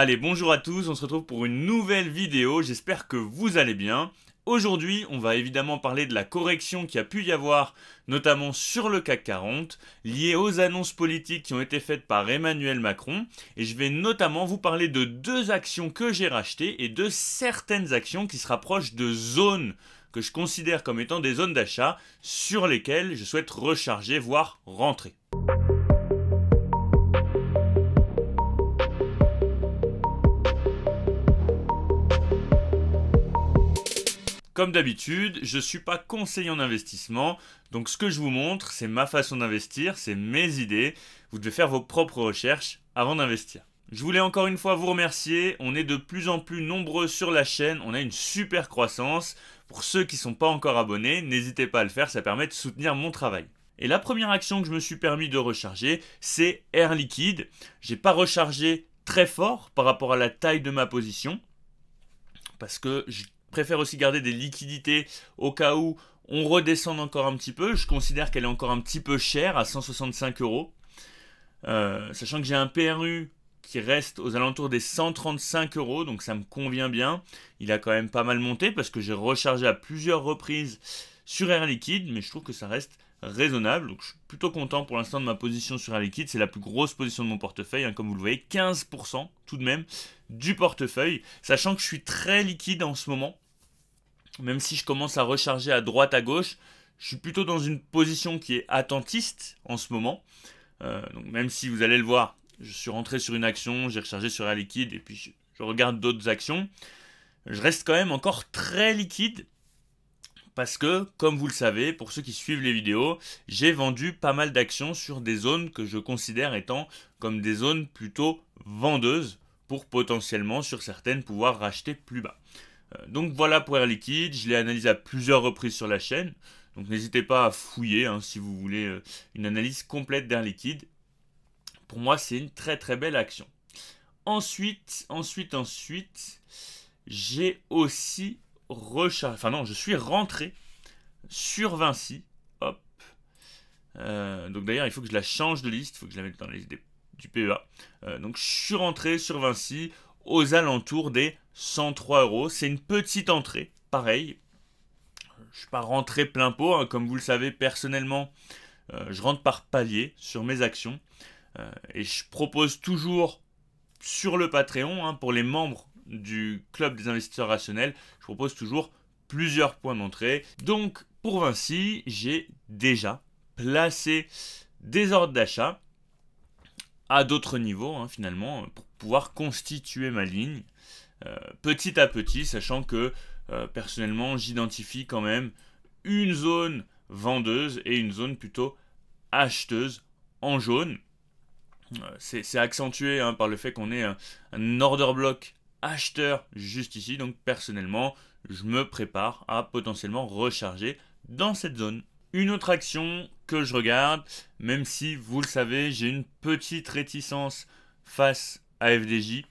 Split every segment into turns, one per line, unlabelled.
Allez, bonjour à tous, on se retrouve pour une nouvelle vidéo, j'espère que vous allez bien. Aujourd'hui, on va évidemment parler de la correction qui a pu y avoir, notamment sur le CAC 40, liée aux annonces politiques qui ont été faites par Emmanuel Macron. Et je vais notamment vous parler de deux actions que j'ai rachetées et de certaines actions qui se rapprochent de zones que je considère comme étant des zones d'achat sur lesquelles je souhaite recharger, voire rentrer. Comme d'habitude, je ne suis pas conseiller en investissement, donc ce que je vous montre, c'est ma façon d'investir, c'est mes idées. Vous devez faire vos propres recherches avant d'investir. Je voulais encore une fois vous remercier, on est de plus en plus nombreux sur la chaîne, on a une super croissance. Pour ceux qui ne sont pas encore abonnés, n'hésitez pas à le faire, ça permet de soutenir mon travail. Et la première action que je me suis permis de recharger, c'est Air Liquide. J'ai pas rechargé très fort par rapport à la taille de ma position, parce que je préfère aussi garder des liquidités au cas où on redescende encore un petit peu. Je considère qu'elle est encore un petit peu chère à 165 euros. Euh, sachant que j'ai un PRU qui reste aux alentours des 135 euros, donc ça me convient bien. Il a quand même pas mal monté parce que j'ai rechargé à plusieurs reprises sur Air Liquide, mais je trouve que ça reste raisonnable. Donc je suis plutôt content pour l'instant de ma position sur Air Liquide. C'est la plus grosse position de mon portefeuille, hein. comme vous le voyez, 15% tout de même du portefeuille. Sachant que je suis très liquide en ce moment même si je commence à recharger à droite, à gauche, je suis plutôt dans une position qui est attentiste en ce moment. Euh, donc même si vous allez le voir, je suis rentré sur une action, j'ai rechargé sur un liquide et puis je regarde d'autres actions. Je reste quand même encore très liquide parce que, comme vous le savez, pour ceux qui suivent les vidéos, j'ai vendu pas mal d'actions sur des zones que je considère étant comme des zones plutôt vendeuses pour potentiellement sur certaines pouvoir racheter plus bas. Euh, donc voilà pour Air Liquide, je l'ai analysé à plusieurs reprises sur la chaîne. Donc n'hésitez pas à fouiller hein, si vous voulez euh, une analyse complète d'Air Liquide. Pour moi, c'est une très très belle action. Ensuite, ensuite, ensuite, j'ai aussi rechargé. Enfin non, je suis rentré sur Vinci. Hop. Euh, donc d'ailleurs, il faut que je la change de liste. Il faut que je la mette dans la liste du PEA. donc je suis rentré sur Vinci aux alentours des 103 euros. C'est une petite entrée, pareil. Je suis pas rentré plein pot, hein. comme vous le savez personnellement, euh, je rentre par palier sur mes actions. Euh, et je propose toujours sur le Patreon, hein, pour les membres du club des investisseurs rationnels, je propose toujours plusieurs points d'entrée. Donc pour Vinci, j'ai déjà placé des ordres d'achat à d'autres niveaux hein, finalement pour pouvoir constituer ma ligne euh, petit à petit, sachant que euh, personnellement j'identifie quand même une zone vendeuse et une zone plutôt acheteuse en jaune. Euh, c'est accentué hein, par le fait qu'on est un order block acheteur juste ici, donc personnellement je me prépare à potentiellement recharger dans cette zone. Une autre action que je regarde, même si vous le savez, j'ai une petite réticence face à FDJ.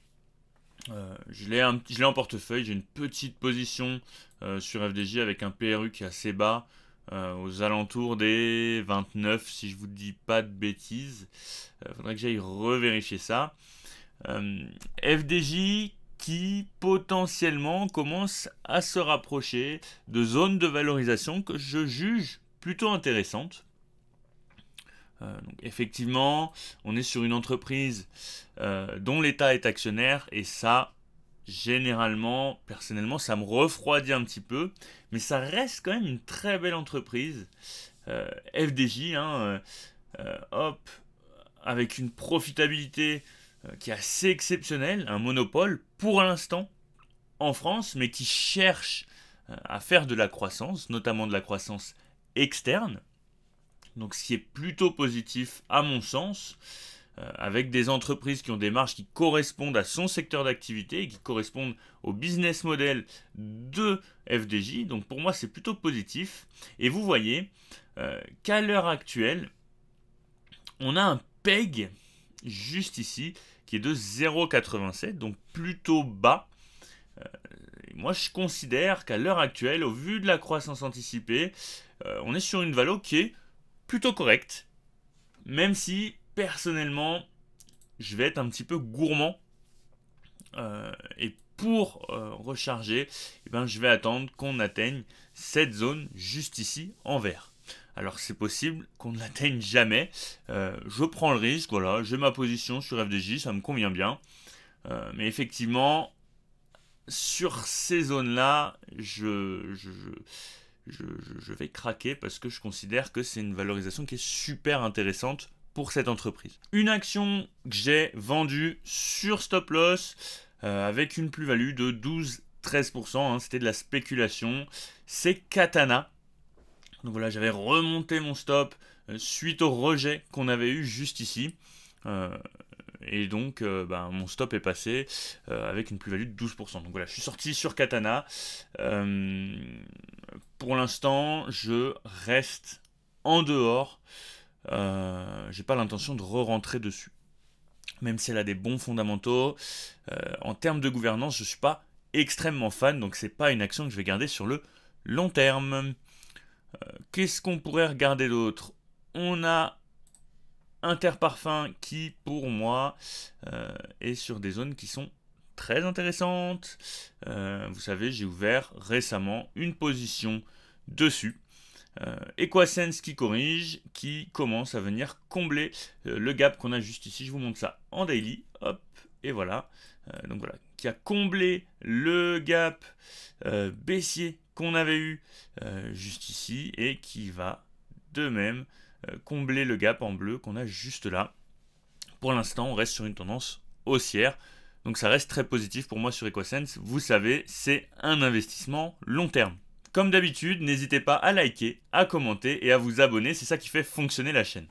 Euh, je l'ai en portefeuille, j'ai une petite position euh, sur FDJ avec un PRU qui est assez bas, euh, aux alentours des 29 si je vous dis pas de bêtises. Il faudrait que j'aille revérifier ça. FDJ qui potentiellement commence à se rapprocher de zones de valorisation que je juge plutôt intéressante. Euh, effectivement, on est sur une entreprise euh, dont l'État est actionnaire et ça, généralement, personnellement, ça me refroidit un petit peu, mais ça reste quand même une très belle entreprise. Euh, FDJ, hein, hop, avec une profitabilité qui est assez exceptionnelle, un monopole pour l'instant en France, mais qui cherche à faire de la croissance, notamment de la croissance externe. Donc ce qui est plutôt positif à mon sens, euh, avec des entreprises qui ont des marges qui correspondent à son secteur d'activité et qui correspondent au business model de FDJ. Donc pour moi c'est plutôt positif. Et vous voyez euh, qu'à l'heure actuelle, on a un PEG juste ici qui est de 0,87, donc plutôt bas. Euh, moi, je considère qu'à l'heure actuelle, au vu de la croissance anticipée, euh, on est sur une valo qui est plutôt correcte. Même si, personnellement, je vais être un petit peu gourmand. Euh, et pour euh, recharger, eh ben, je vais attendre qu'on atteigne cette zone juste ici en vert. Alors c'est possible qu'on ne l'atteigne jamais. je prends le risque, voilà, j'ai ma position sur FDJ, ça me convient bien. mais effectivement, sur ces zones-là, je, vais craquer parce que je considère que c'est une valorisation qui est super intéressante pour cette entreprise. Une action que j'ai vendue sur stop loss euh, avec une plus-value de 12-13%, hein, c'était de la spéculation, c'est Katana. Donc voilà, j'avais remonté mon stop euh, suite au rejet qu'on avait eu juste ici. Euh, et donc, euh, bah, mon stop est passé euh, avec une plus-value de 12%. Donc voilà, je suis sorti sur Katana. Euh, pour l'instant, je reste en dehors. J'ai pas l'intention de re-rentrer dessus. Même si elle a des bons fondamentaux. en termes de gouvernance, je ne suis pas extrêmement fan. Donc c'est pas une action que je vais garder sur le long terme. Qu'est-ce qu'on pourrait regarder d'autre On a Interparfum qui, pour moi, euh, est sur des zones qui sont très intéressantes. Euh, vous savez, j'ai ouvert récemment une position dessus. Euh, Equasense qui corrige, qui commence à venir combler euh, le gap qu'on a juste ici. Je vous montre ça en daily. Hop, et voilà. donc voilà, qui a comblé le gap baissier qu'on avait eu juste ici et qui va de même euh, combler le gap en bleu qu'on a juste là. Pour l'instant, on reste sur une tendance haussière. Donc ça reste très positif pour moi sur EquaSense. Vous savez, c'est un investissement long terme. Comme d'habitude, n'hésitez pas à liker, à commenter et à vous abonner. C'est ça qui fait fonctionner la chaîne.